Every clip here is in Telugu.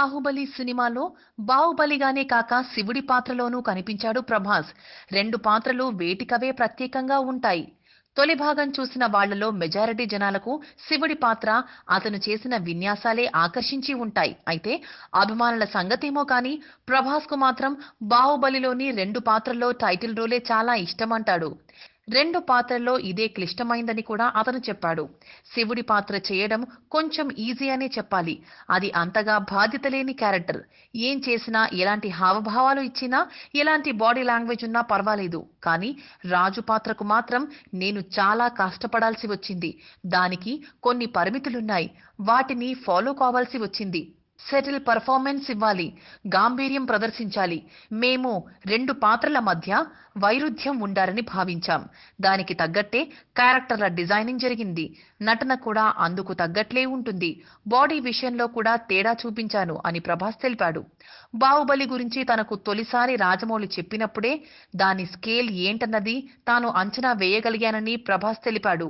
బాహుబలి సినిమాలో బాహుబలిగానే కాక శివుడి పాత్రలోనూ కనిపించాడు ప్రభాస్ రెండు పాత్రలు వేటికవే ప్రత్యేకంగా ఉంటాయి తొలి భాగం చూసిన వాళ్లలో మెజారిటీ జనాలకు శివుడి పాత్ర అతను చేసిన విన్యాసాలే ఆకర్షించి ఉంటాయి అయితే అభిమానుల సంగతేమో కానీ ప్రభాస్ కు మాత్రం బాహుబలిలోని రెండు పాత్రల్లో టైటిల్ రోలే చాలా ఇష్టమంటాడు రెండు పాత్రల్లో ఇదే క్లిష్టమైందని కూడా అతను చెప్పాడు శివుడి పాత్ర చేయడం కొంచెం ఈజీ అనే చెప్పాలి అది అంతగా బాధ్యత లేని క్యారెక్టర్ ఏం చేసినా ఎలాంటి హావభావాలు ఇచ్చినా ఎలాంటి బాడీ లాంగ్వేజ్ ఉన్నా పర్వాలేదు కానీ రాజు పాత్రకు మాత్రం నేను చాలా కష్టపడాల్సి వచ్చింది దానికి కొన్ని పరిమితులున్నాయి వాటిని ఫాలో కావాల్సి వచ్చింది సెటిల్ పర్ఫార్మెన్స్ ఇవ్వాలి గాంభీర్యం ప్రదర్శించాలి మేము రెండు పాత్రల మధ్య వైరుధ్యం ఉండాలని భావించాం దానికి తగ్గట్టే క్యారెక్టర్ల డిజైనింగ్ జరిగింది నటన కూడా అందుకు తగ్గట్లే ఉంటుంది బాడీ విషయంలో కూడా తేడా చూపించాను అని ప్రభాస్ తెలిపాడు బాహుబలి గురించి తనకు తొలిసారి రాజమౌళి చెప్పినప్పుడే దాని స్కేల్ ఏంటన్నది తాను అంచనా వేయగలిగానని ప్రభాస్ తెలిపాడు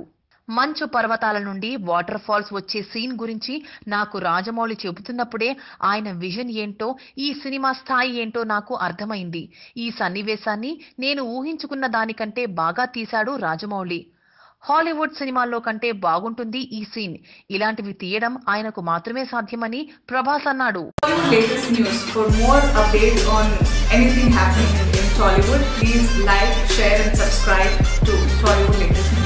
మంచు పర్వతాల నుండి వాటర్ ఫాల్స్ వచ్చే సీన్ గురించి నాకు రాజమౌళి చెబుతున్నప్పుడే ఆయన విజన్ ఏంటో ఈ సినిమా స్థాయి ఏంటో నాకు అర్థమైంది ఈ సన్నివేశాన్ని నేను ఊహించుకున్న దానికంటే బాగా తీశాడు రాజమౌళి హాలీవుడ్ సినిమాల్లో కంటే బాగుంటుంది ఈ సీన్ ఇలాంటివి తీయడం ఆయనకు మాత్రమే సాధ్యమని ప్రభాస్ అన్నాడు latest news for more updates on anything happening in Tollywood please like share and subscribe to Tollywood latest